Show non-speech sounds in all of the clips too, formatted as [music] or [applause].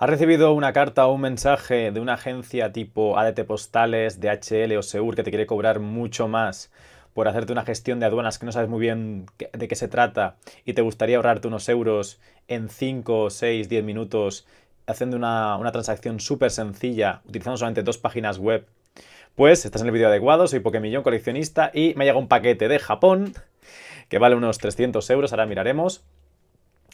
¿Has recibido una carta o un mensaje de una agencia tipo ADT Postales, DHL o Seur que te quiere cobrar mucho más por hacerte una gestión de aduanas que no sabes muy bien de qué se trata y te gustaría ahorrarte unos euros en 5, 6, 10 minutos haciendo una, transacción súper sencilla utilizando solamente dos páginas web? Pues estás en el vídeo adecuado, soy Pokémon coleccionista y me llega un paquete de Japón que vale unos 300 euros, ahora miraremos,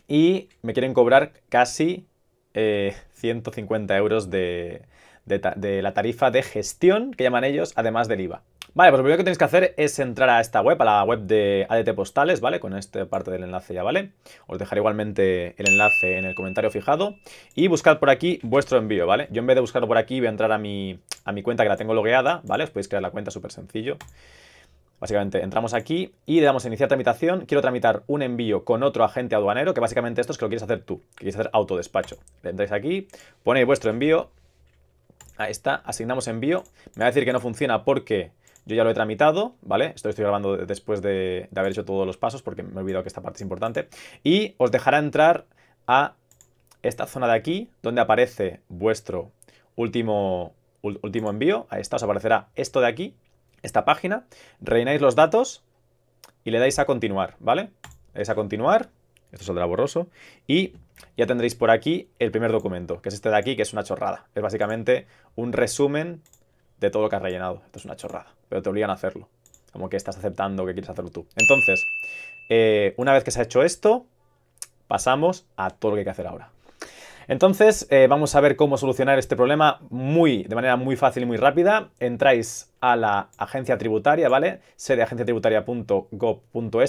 y me quieren cobrar casi 150 eh, euros de, de, la tarifa de gestión que llaman ellos, además del IVA. Vale, pues lo primero que tenéis que hacer es entrar a esta web, a la web de ADT Postales, ¿vale? Con esta parte del enlace ya, ¿vale? Os dejaré igualmente el enlace en el comentario fijado y buscad por aquí vuestro envío, ¿vale? Yo en vez de buscarlo por aquí voy a entrar a mi, a mi cuenta que la tengo logueada, ¿vale? Os podéis crear la cuenta, súper sencillo. Básicamente entramos aquí y le damos a iniciar tramitación. Quiero tramitar un envío con otro agente aduanero, que básicamente esto es que lo quieres hacer tú, que quieres hacer autodespacho. Le entráis aquí, ponéis vuestro envío. Ahí está, asignamos envío. Me va a decir que no funciona porque yo ya lo he tramitado, ¿vale? Esto lo estoy grabando después de, haber hecho todos los pasos porque me he olvidado que esta parte es importante. Y os dejará entrar a esta zona de aquí, donde aparece vuestro último, último envío. Ahí está, os aparecerá esto de aquí, esta página, rellenáis los datos y le dais a continuar, ¿vale? Le dais a continuar, esto saldrá borroso, y ya tendréis por aquí el primer documento, que es este de aquí, que es una chorrada. Es básicamente un resumen de todo lo que has rellenado. Esto es una chorrada, pero te obligan a hacerlo. Como que estás aceptando que quieres hacerlo tú. Entonces, eh, una vez que se ha hecho esto, pasamos a todo lo que hay que hacer ahora. Entonces, eh, vamos a ver cómo solucionar este problema muy, de manera muy fácil y muy rápida. Entráis a la agencia tributaria, ¿vale? Sede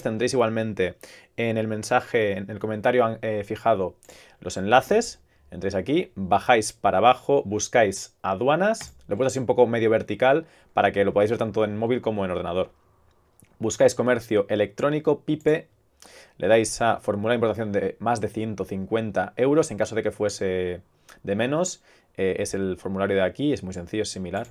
Tendréis igualmente en el mensaje, en el comentario eh, fijado, los enlaces. Entréis aquí, bajáis para abajo, buscáis aduanas. Lo he puesto así un poco medio vertical para que lo podáis ver tanto en móvil como en ordenador. Buscáis comercio electrónico, PIPE le dais a formular importación de más de 150 euros. En caso de que fuese de menos, eh, es el formulario de aquí, es muy sencillo, es similar.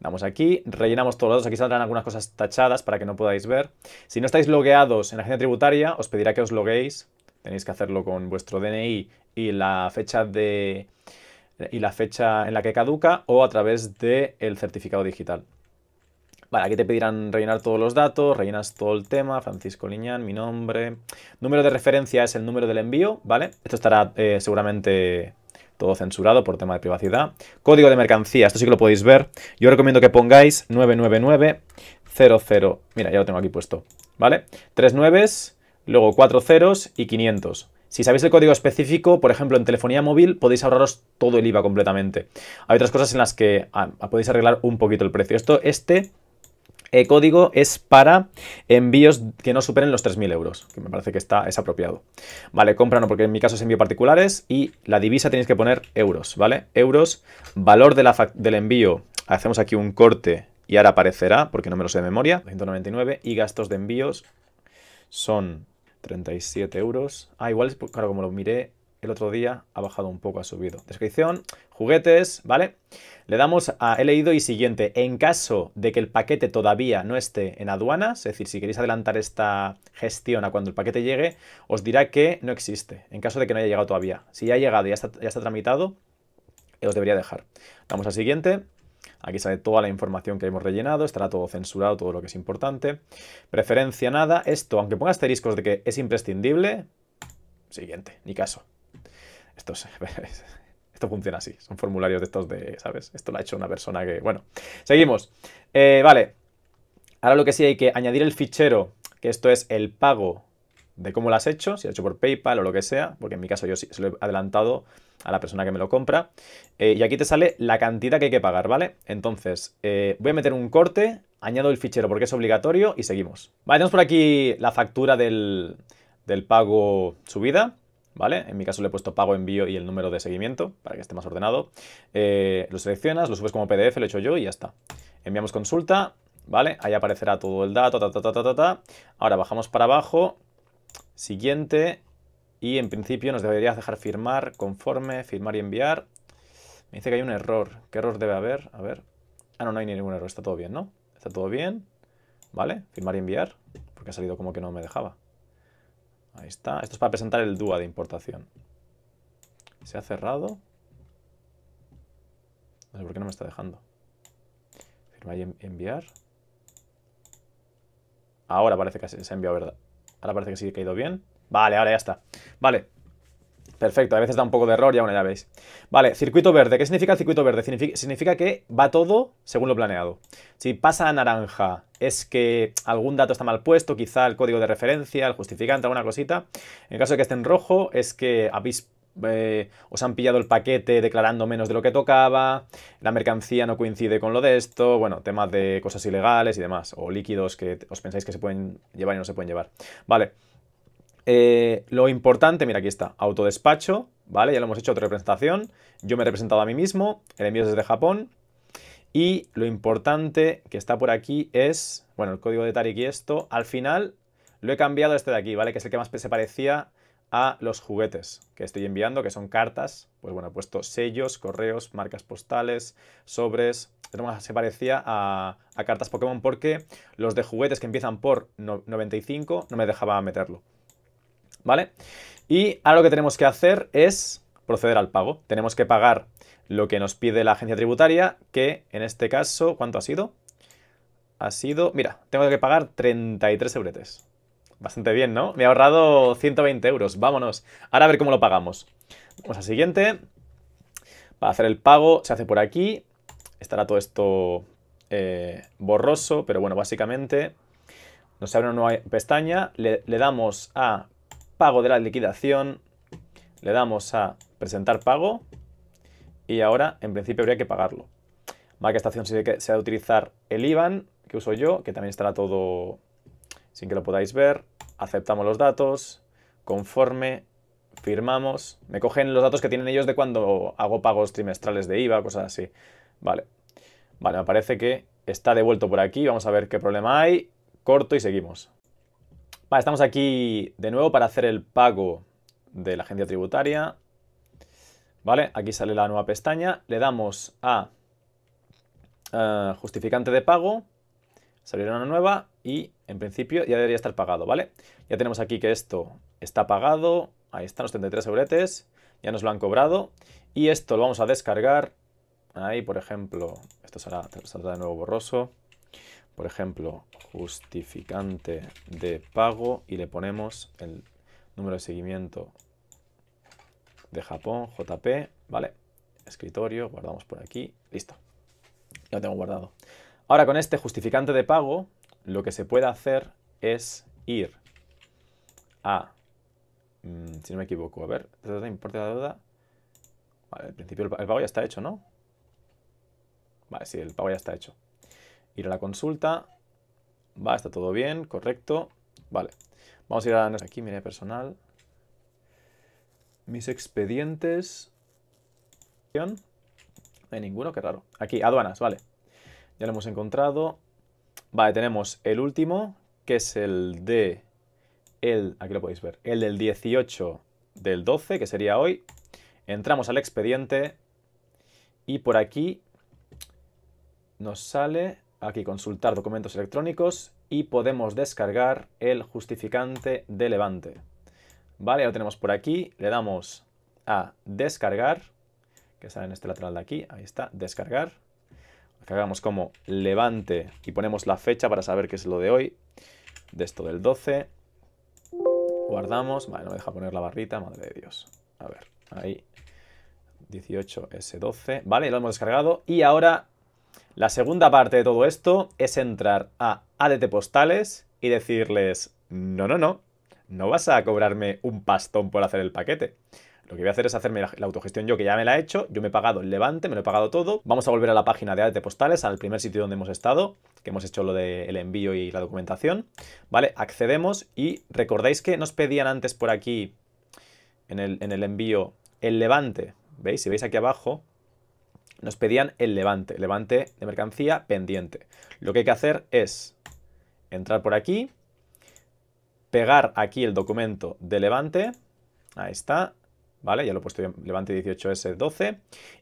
Damos aquí, rellenamos todos los datos, aquí saldrán algunas cosas tachadas para que no podáis ver. Si no estáis logueados en la agencia tributaria, os pedirá que os logueéis. Tenéis que hacerlo con vuestro DNI y la fecha y la fecha en la que caduca o a través del certificado digital. Vale, aquí te pedirán rellenar todos los datos, rellenas todo el tema, Francisco Liñán, mi nombre. Número de referencia es el número del envío, ¿vale? Esto estará eh, seguramente todo censurado por tema de privacidad. Código de mercancía, esto sí que lo podéis ver. Yo recomiendo que pongáis 999 00. Mira, ya lo tengo aquí puesto, ¿vale? Tres nueves, luego cuatro ceros y 500. Si sabéis el código específico, por ejemplo, en telefonía móvil, podéis ahorraros todo el IVA completamente. Hay otras cosas en las que ah, podéis arreglar un poquito el precio. Esto, este eh, código es para envíos que no superen los 3.000 euros, que me parece que está, es apropiado. Vale, compra no, porque en mi caso es envío particulares y la divisa tenéis que poner euros, ¿vale? Euros, valor del envío, hacemos aquí un corte y ahora aparecerá, porque no me lo sé de memoria, 299 y gastos de envíos son 37 euros. Ah, igual, es claro, como lo miré el otro día ha bajado un poco, ha subido. Descripción, juguetes, ¿vale? Le damos a he leído y siguiente. En caso de que el paquete todavía no esté en aduanas, es decir, si queréis adelantar esta gestión a cuando el paquete llegue, os dirá que no existe, en caso de que no haya llegado todavía. Si ya ha llegado y ya está, ya está tramitado, eh, os debería dejar. Damos a siguiente. Aquí sale toda la información que hemos rellenado, estará todo censurado, todo lo que es importante. Preferencia nada. Esto, aunque ponga asteriscos de que es imprescindible, siguiente, ni caso. Esto, [laughs] esto funciona así, son formularios de estos de, ¿sabes? Esto lo ha hecho una persona que... Bueno, seguimos. Eh, vale, ahora lo que sí hay que añadir el fichero, que esto es el pago de cómo lo has hecho, si lo has hecho por PayPal o lo que sea, porque en mi caso yo sí, se lo he adelantado a la persona que me lo compra. Eh, y aquí te sale la cantidad que hay que pagar, ¿vale? Entonces, eh, voy a meter un corte, añado el fichero porque es obligatorio y seguimos. Vale, tenemos por aquí la factura del, del pago subida. En mi caso le he puesto pago, envío y el número de seguimiento para que esté más ordenado. Eh, lo seleccionas, lo subes como PDF, lo he hecho yo y ya está. Enviamos consulta, ¿vale? Ahí aparecerá todo el dato, ta, ta, ta, ta, ta, Ahora bajamos para abajo, siguiente, y en principio nos deberías dejar firmar, conforme, firmar y enviar. Me dice que hay un error. ¿Qué error debe haber? A ver. Ah, no, no hay ningún error, está todo bien, ¿no? Está todo bien, ¿vale? Firmar y enviar, porque ha salido como que no me dejaba. Ahí está. Esto es para presentar el DUA de importación. ¿Se ha cerrado? No sé por qué no me está dejando. Firmar y enviar. Ahora parece que se ha enviado, ¿verdad? Ahora parece que sí que ha ido bien. Vale, ahora ya está. Vale. Perfecto, a veces da un poco de error, y aún ya veis. Vale, circuito verde. ¿Qué significa el circuito verde? significa que va todo según lo planeado. Si pasa a naranja es que algún dato está mal puesto, quizá el código de referencia, el justificante, alguna cosita. En caso de que esté en rojo, es que habéis eh, os han pillado el paquete declarando menos de lo que tocaba, la mercancía no coincide con lo de esto, bueno, temas de cosas ilegales y demás, o líquidos que os pensáis que se pueden llevar y no se pueden llevar. Vale. Eh, lo importante, mira, aquí está, autodespacho, ¿vale? Ya lo hemos hecho, otra representación. Yo me he representado a mí mismo, el envío es desde Japón, y lo importante que está por aquí es, bueno, el código de Tarik y esto, al final lo he cambiado este de aquí, ¿vale? Que es el que más se parecía a los juguetes que estoy enviando, que son cartas. Pues bueno, he puesto sellos, correos, marcas postales, sobres. Se parecía a, cartas Pokémon porque los de juguetes que empiezan por 95 no me dejaba meterlo. ¿Vale? Y ahora lo que tenemos que hacer es proceder al pago. Tenemos que pagar lo que nos pide la agencia tributaria, que en este caso, ¿cuánto ha sido? Ha sido, mira, tengo que pagar 33 euretes. Bastante bien, ¿no? Me he ahorrado 120 euros. Vámonos. Ahora a ver cómo lo pagamos. Vamos al siguiente. Para hacer el pago se hace por aquí. Estará todo esto eh, borroso, pero bueno, básicamente nos abre una nueva pestaña. le damos a pago de la liquidación. Le damos a presentar pago y ahora en principio habría que pagarlo. que estación se, se ha de utilizar el IBAN que uso yo, que también estará todo sin que lo podáis ver. Aceptamos los datos, conforme, firmamos. Me cogen los datos que tienen ellos de cuando hago pagos trimestrales de IVA, cosas así. Vale, vale, me parece que está devuelto por aquí. Vamos a ver qué problema hay. Corto y seguimos. Vale, estamos aquí de nuevo para hacer el pago de la agencia tributaria. ¿Vale? Aquí sale la nueva pestaña. Le damos a eh, justificante de pago. Salirá una nueva y en principio ya debería estar pagado, ¿vale? Ya tenemos aquí que esto está pagado. Ahí están los 33 euretes. Ya nos lo han cobrado. Y esto lo vamos a descargar. Ahí, por ejemplo, esto será, saldrá de nuevo borroso. Por ejemplo, justificante de pago y le ponemos el número de seguimiento de Japón, JP, ¿vale? Escritorio, guardamos por aquí, listo. Ya lo tengo guardado. Ahora con este justificante de pago, lo que se puede hacer es ir a, mm, si no me equivoco, a ver, importe importa la deuda. Vale, al principio el, pago ya está hecho, ¿no? Vale, sí, el pago ya está hecho. Ir a la consulta, va, está todo bien, correcto, vale. Vamos a ir a aquí, mira personal, mis expedientes... No hay ninguno, qué raro. Aquí, aduanas, vale. Ya lo hemos encontrado. Vale, tenemos el último, que es el de... El, aquí lo podéis ver. El del 18 del 12, que sería hoy. Entramos al expediente. Y por aquí nos sale, aquí, consultar documentos electrónicos. Y podemos descargar el justificante de Levante. Vale, lo tenemos por aquí. Le damos a descargar, que sale en este lateral de aquí. Ahí está, descargar. Cargamos como levante y ponemos la fecha para saber qué es lo de hoy. De esto del 12. Guardamos. Vale, no me deja poner la barrita, madre de Dios. A ver, ahí. 18S12. Vale, lo hemos descargado. Y ahora la segunda parte de todo esto es entrar a ADT Postales y decirles, no, no, no, no vas a cobrarme un pastón por hacer el paquete. Lo que voy a hacer es hacerme la, autogestión yo, que ya me la he hecho. Yo me he pagado el levante, me lo he pagado todo. Vamos a volver a la página de Arte Postales, al primer sitio donde hemos estado, que hemos hecho lo del envío y la documentación. Vale, accedemos y recordáis que nos pedían antes por aquí, en el, en el envío, el levante. ¿Veis? Si veis aquí abajo, nos pedían el levante, levante de mercancía pendiente. Lo que hay que hacer es entrar por aquí pegar aquí el documento de Levante, ahí está, ¿vale? Ya lo he puesto en Levante 18S12,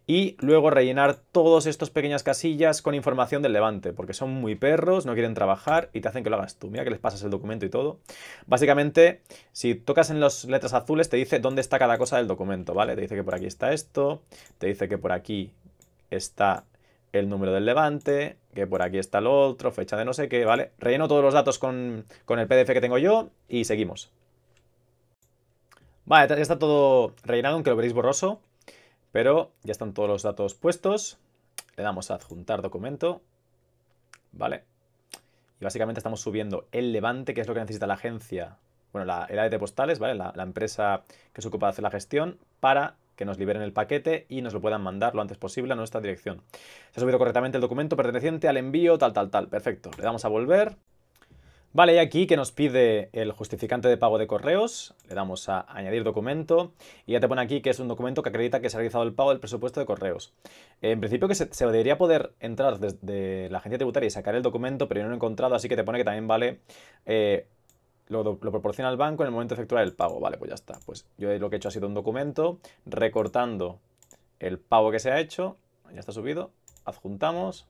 y luego rellenar todos estas pequeñas casillas con información del Levante, porque son muy perros, no quieren trabajar y te hacen que lo hagas tú. Mira que les pasas el documento y todo. Básicamente, si tocas en las letras azules, te dice dónde está cada cosa del documento, ¿vale? Te dice que por aquí está esto, te dice que por aquí está el número del levante, que por aquí está el otro, fecha de no sé qué, ¿vale? Relleno todos los datos con, el PDF que tengo yo y seguimos. Vale, ya está todo rellenado, aunque lo veréis borroso, pero ya están todos los datos puestos. Le damos a adjuntar documento, ¿vale? Y básicamente estamos subiendo el levante, que es lo que necesita la agencia, bueno, la, el de postales, ¿vale? La, la empresa que se ocupa de hacer la gestión, para que nos liberen el paquete y nos lo puedan mandar lo antes posible a nuestra dirección. Se ha subido correctamente el documento perteneciente al envío, tal, tal, tal. Perfecto. Le damos a volver. Vale, y aquí que nos pide el justificante de pago de correos, le damos a añadir documento y ya te pone aquí que es un documento que acredita que se ha realizado el pago del presupuesto de correos. En principio que se, debería poder entrar desde la agencia tributaria y sacar el documento, pero yo no lo he encontrado, así que te pone que también vale eh, lo, proporciona el banco en el momento de efectuar el pago. Vale, pues ya está. Pues yo lo que he hecho ha sido un documento recortando el pago que se ha hecho. Ya está subido. Adjuntamos.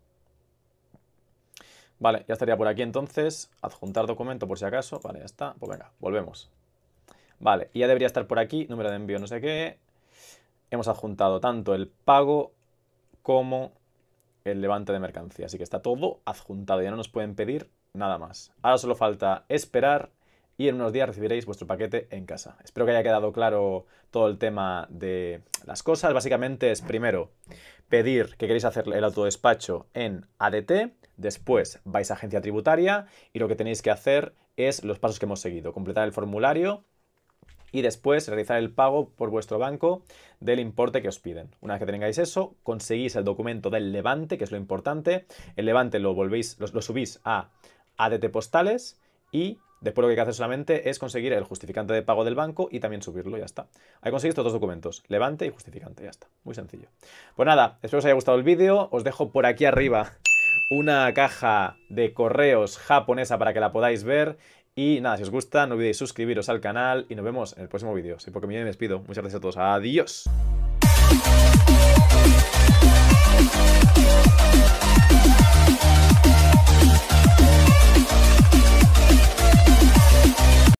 Vale, ya estaría por aquí entonces. Adjuntar documento por si acaso. Vale, ya está. Pues venga, volvemos. Vale, y ya debería estar por aquí. Número de envío no sé qué. Hemos adjuntado tanto el pago como el levante de mercancía. Así que está todo adjuntado. Ya no nos pueden pedir nada más. Ahora solo falta esperar y en unos días recibiréis vuestro paquete en casa. Espero que haya quedado claro todo el tema de las cosas. Básicamente es primero pedir que queréis hacer el autodespacho en ADT, después vais a agencia tributaria y lo que tenéis que hacer es los pasos que hemos seguido, completar el formulario y después realizar el pago por vuestro banco del importe que os piden. Una vez que tengáis eso, conseguís el documento del levante, que es lo importante. El levante lo volvéis, lo subís a ADT Postales y Después lo que hay que hacer solamente es conseguir el justificante de pago del banco y también subirlo, ya está. Ahí conseguís estos dos documentos, levante y justificante, ya está. Muy sencillo. Pues nada, espero que os haya gustado el vídeo. Os dejo por aquí arriba [laughs] una caja de correos japonesa para que la podáis ver. Y nada, si os gusta, no olvidéis suscribiros al canal y nos vemos en el próximo vídeo. Soy porque me despido. Muchas gracias a todos. Adiós.